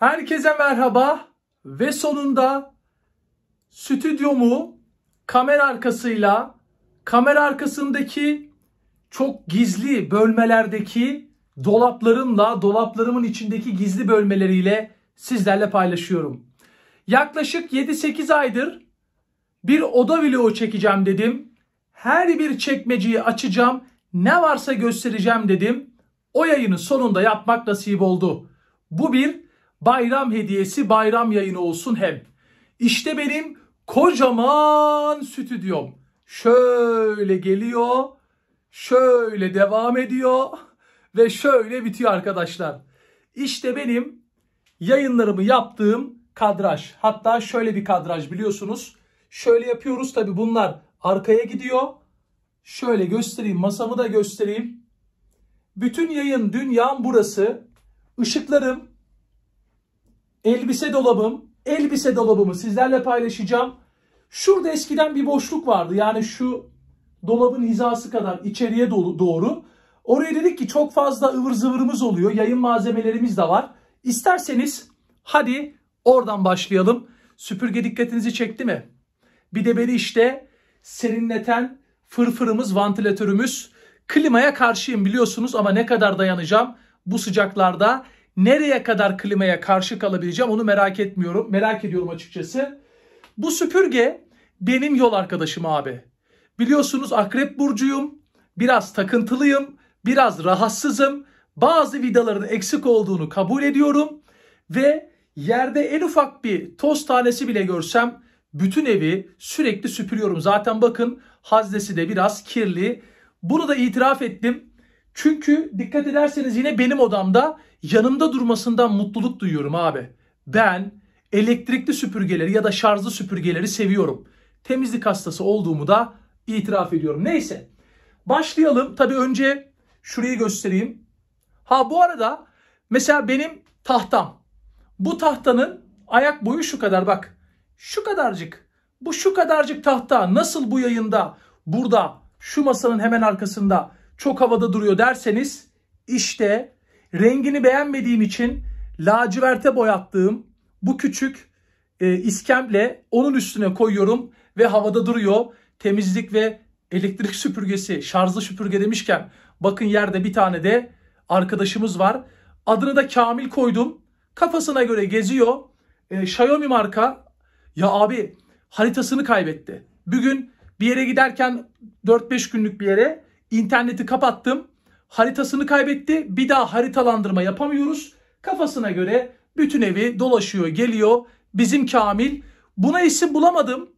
Herkese merhaba ve sonunda stüdyomu kamera arkasıyla kamera arkasındaki çok gizli bölmelerdeki dolaplarımla dolaplarımın içindeki gizli bölmeleriyle sizlerle paylaşıyorum. Yaklaşık 7-8 aydır bir oda vlogu çekeceğim dedim. Her bir çekmeceyi açacağım. Ne varsa göstereceğim dedim. O yayını sonunda yapmak nasip oldu. Bu bir Bayram hediyesi bayram yayını olsun hem. İşte benim kocaman stüdyom. Şöyle geliyor, şöyle devam ediyor ve şöyle bitiyor arkadaşlar. İşte benim yayınlarımı yaptığım kadraj. Hatta şöyle bir kadraj biliyorsunuz. Şöyle yapıyoruz tabi bunlar arkaya gidiyor. Şöyle göstereyim masamı da göstereyim. Bütün yayın dünyam burası. Işıklarım elbise dolabım. Elbise dolabımı sizlerle paylaşacağım. Şurada eskiden bir boşluk vardı. Yani şu dolabın hizası kadar içeriye doğru. Oraya dedik ki çok fazla ıvır zıvırımız oluyor. Yayın malzemelerimiz de var. İsterseniz hadi oradan başlayalım. Süpürge dikkatinizi çekti mi? Bir de beni işte serinleten fırfırımız, vantilatörümüz. Klimaya karşıyım biliyorsunuz ama ne kadar dayanacağım bu sıcaklarda nereye kadar klimaya karşı kalabileceğim onu merak etmiyorum. Merak ediyorum açıkçası. Bu süpürge benim yol arkadaşım abi. Biliyorsunuz akrep burcuyum. Biraz takıntılıyım. Biraz rahatsızım. Bazı vidaların eksik olduğunu kabul ediyorum. Ve yerde en ufak bir toz tanesi bile görsem bütün evi sürekli süpürüyorum. Zaten bakın haznesi de biraz kirli. Bunu da itiraf ettim. Çünkü dikkat ederseniz yine benim odamda yanımda durmasından mutluluk duyuyorum abi. Ben elektrikli süpürgeleri ya da şarjlı süpürgeleri seviyorum. Temizlik hastası olduğumu da itiraf ediyorum. Neyse başlayalım. Tabii önce şurayı göstereyim. Ha bu arada mesela benim tahtam. Bu tahtanın ayak boyu şu kadar bak. Şu kadarcık. Bu şu kadarcık tahta nasıl bu yayında burada şu masanın hemen arkasında çok havada duruyor derseniz işte rengini beğenmediğim için laciverte boyattığım bu küçük e, iskemle onun üstüne koyuyorum ve havada duruyor. Temizlik ve elektrik süpürgesi, şarjlı süpürge demişken bakın yerde bir tane de arkadaşımız var. Adını da Kamil koydum. Kafasına göre geziyor. E, Xiaomi marka ya abi haritasını kaybetti. bugün bir yere giderken 4-5 günlük bir yere İnterneti kapattım. Haritasını kaybetti. Bir daha haritalandırma yapamıyoruz. Kafasına göre bütün evi dolaşıyor, geliyor. Bizim Kamil. Buna isim bulamadım.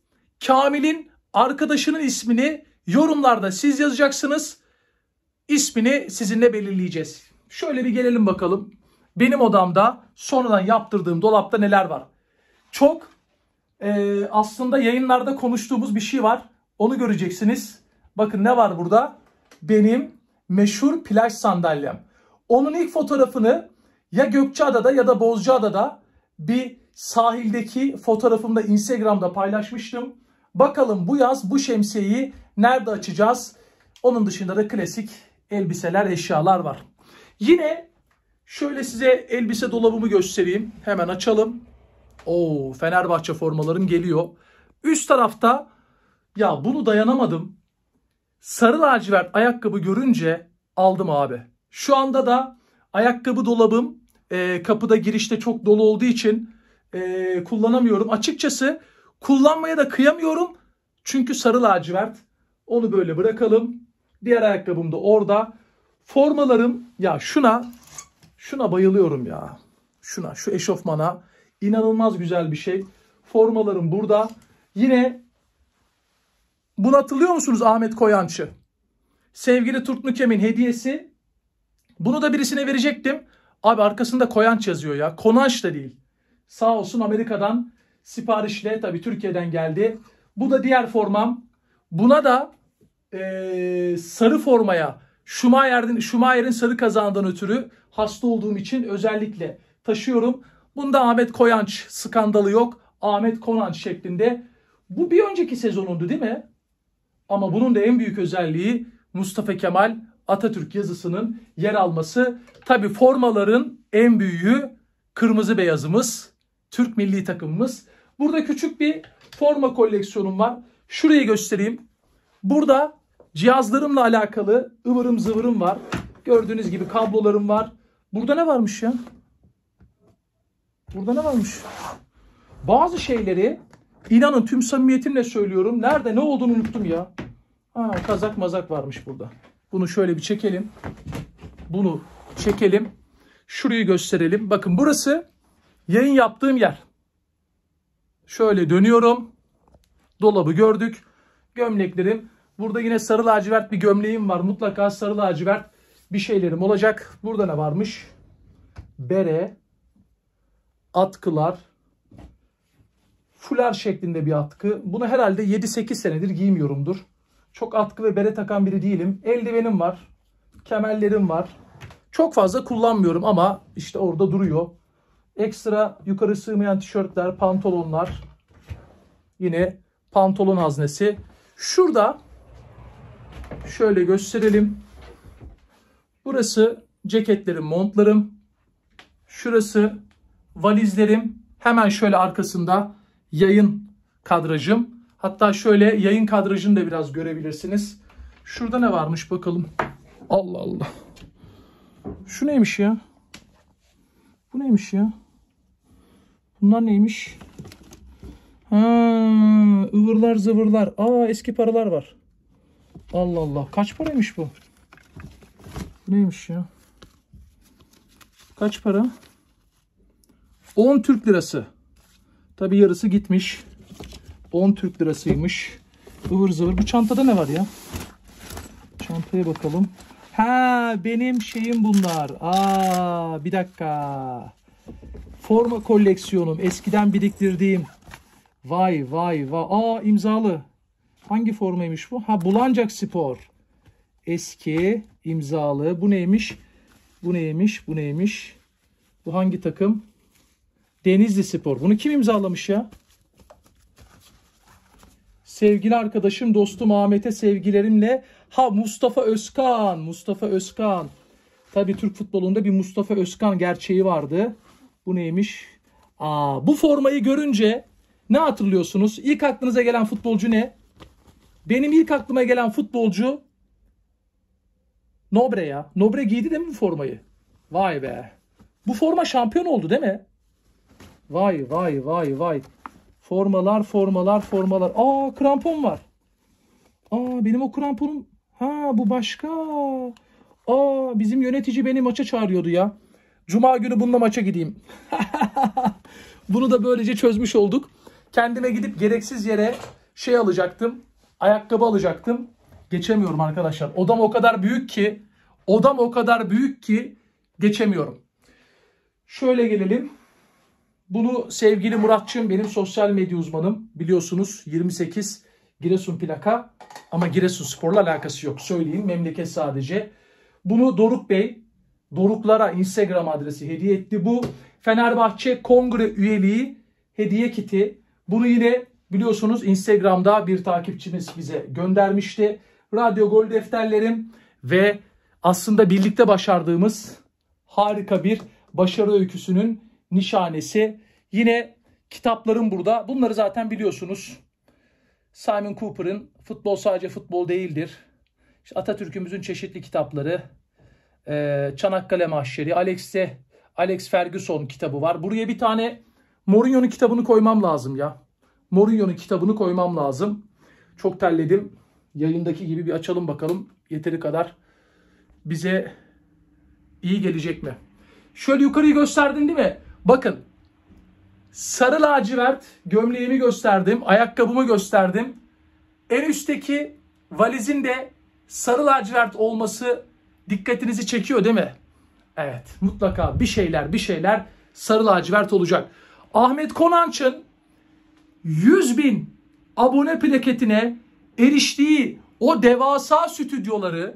Kamil'in arkadaşının ismini yorumlarda siz yazacaksınız. İsmini sizinle belirleyeceğiz. Şöyle bir gelelim bakalım. Benim odamda sonradan yaptırdığım dolapta neler var? Çok e, aslında yayınlarda konuştuğumuz bir şey var. Onu göreceksiniz. Bakın ne var burada? benim meşhur plaj sandalyem. Onun ilk fotoğrafını ya Gökçeada'da ya da Bozcaada'da bir sahildeki fotoğrafımda Instagram'da paylaşmıştım. Bakalım bu yaz bu şemsiyeyi nerede açacağız? Onun dışında da klasik elbiseler, eşyalar var. Yine şöyle size elbise dolabımı göstereyim. Hemen açalım. Oo, Fenerbahçe formalarım geliyor. Üst tarafta ya bunu dayanamadım sarı lacivert ayakkabı görünce aldım abi. Şu anda da ayakkabı dolabım e, kapıda girişte çok dolu olduğu için e, kullanamıyorum. Açıkçası kullanmaya da kıyamıyorum. Çünkü sarı lacivert. Onu böyle bırakalım. Diğer ayakkabım da orada. Formalarım ya şuna şuna bayılıyorum ya. Şuna şu eşofmana inanılmaz güzel bir şey. Formalarım burada. Yine bunu hatırlıyor musunuz Ahmet Koyançı? Sevgili Türk Nükem'in hediyesi. Bunu da birisine verecektim. Abi arkasında Koyanç yazıyor ya. Konanç da değil. Sağ olsun Amerika'dan siparişle tabi Türkiye'den geldi. Bu da diğer formam. Buna da e, sarı formaya Schumacher'in, Schumacher'in sarı kazandan ötürü hasta olduğum için özellikle taşıyorum. Bunda Ahmet Koyanç skandalı yok. Ahmet Konanç şeklinde. Bu bir önceki sezonundu değil mi? Ama bunun da en büyük özelliği Mustafa Kemal Atatürk yazısının yer alması. Tabi formaların en büyüğü kırmızı beyazımız, Türk milli takımımız. Burada küçük bir forma koleksiyonum var. Şurayı göstereyim. Burada cihazlarımla alakalı ıvırım zıvırım var. Gördüğünüz gibi kablolarım var. Burada ne varmış ya? Burada ne varmış? Bazı şeyleri İnanın tüm samimiyetimle söylüyorum. Nerede ne olduğunu unuttum ya. Ha, kazak mazak varmış burada. Bunu şöyle bir çekelim. Bunu çekelim. Şurayı gösterelim. Bakın burası yayın yaptığım yer. Şöyle dönüyorum. Dolabı gördük. Gömleklerim. Burada yine sarı lacivert bir gömleğim var. Mutlaka sarı lacivert bir şeylerim olacak. Burada ne varmış? Bere, atkılar, fular şeklinde bir atkı. Bunu herhalde 7-8 senedir giymiyorumdur. Çok atkı ve bere takan biri değilim. Eldivenim var. Kemerlerim var. Çok fazla kullanmıyorum ama işte orada duruyor. Ekstra yukarı sığmayan tişörtler, pantolonlar. Yine pantolon haznesi. Şurada şöyle gösterelim. Burası ceketlerim, montlarım. Şurası valizlerim. Hemen şöyle arkasında yayın kadrajım. Hatta şöyle yayın kadrajını da biraz görebilirsiniz. Şurada ne varmış bakalım. Allah Allah. Şu neymiş ya? Bu neymiş ya? Bunlar neymiş? Ha, ıvırlar zıvırlar. Aa eski paralar var. Allah Allah. Kaç paraymış bu? Bu neymiş ya? Kaç para? 10 Türk lirası. Tabi yarısı gitmiş. 10 Türk lirasıymış. Ivır zıvır. Bu çantada ne var ya? Çantaya bakalım. Ha benim şeyim bunlar. Aa bir dakika. Forma koleksiyonum. Eskiden biriktirdiğim. Vay vay vay. Aa imzalı. Hangi formaymış bu? Ha Bulancak Spor. Eski imzalı. Bu neymiş? Bu neymiş? Bu neymiş? Bu hangi takım? Denizli Spor. Bunu kim imzalamış ya? Sevgili arkadaşım, dostum Ahmet'e sevgilerimle. Ha Mustafa Özkan, Mustafa Özkan. Tabii Türk futbolunda bir Mustafa Özkan gerçeği vardı. Bu neymiş? Aa, bu formayı görünce ne hatırlıyorsunuz? İlk aklınıza gelen futbolcu ne? Benim ilk aklıma gelen futbolcu Nobre ya. Nobre giydi değil mi bu formayı? Vay be. Bu forma şampiyon oldu değil mi? Vay vay vay vay. Formalar formalar formalar. Aa krampon var. Aa benim o kramponum. Ha bu başka. Aa bizim yönetici beni maça çağırıyordu ya. Cuma günü bununla maça gideyim. Bunu da böylece çözmüş olduk. Kendime gidip gereksiz yere şey alacaktım. Ayakkabı alacaktım. Geçemiyorum arkadaşlar. Odam o kadar büyük ki. Odam o kadar büyük ki geçemiyorum. Şöyle gelelim. Bunu sevgili Muratçım benim sosyal medya uzmanım biliyorsunuz 28 Giresun plaka ama Giresun sporla alakası yok. Söyleyeyim memleket sadece. Bunu Doruk Bey Doruklara Instagram adresi hediye etti. Bu Fenerbahçe Kongre üyeliği hediye kiti. Bunu yine biliyorsunuz Instagram'da bir takipçimiz bize göndermişti. Radyo Gol defterlerim ve aslında birlikte başardığımız harika bir başarı öyküsünün nişanesi. Yine kitaplarım burada. Bunları zaten biliyorsunuz. Simon Cooper'ın Futbol Sadece Futbol Değildir. İşte Atatürk'ümüzün çeşitli kitapları. Ee, Çanakkale Mahşeri, Alex'te Alex Ferguson kitabı var. Buraya bir tane Mourinho'nun kitabını koymam lazım ya. Mourinho'nun kitabını koymam lazım. Çok terledim. Yayındaki gibi bir açalım bakalım. Yeteri kadar bize iyi gelecek mi? Şöyle yukarıyı gösterdin değil mi? Bakın sarı lacivert gömleğimi gösterdim, ayakkabımı gösterdim. En üstteki valizin de sarı lacivert olması dikkatinizi çekiyor değil mi? Evet mutlaka bir şeyler bir şeyler sarı lacivert olacak. Ahmet Konanç'ın 100 bin abone plaketine eriştiği o devasa stüdyoları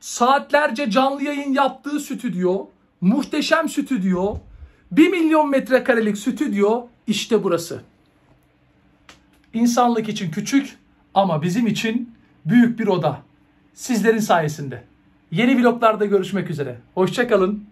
saatlerce canlı yayın yaptığı stüdyo, muhteşem stüdyo, 1 milyon metrekarelik stüdyo işte burası. İnsanlık için küçük ama bizim için büyük bir oda. Sizlerin sayesinde. Yeni vloglarda görüşmek üzere. Hoşçakalın.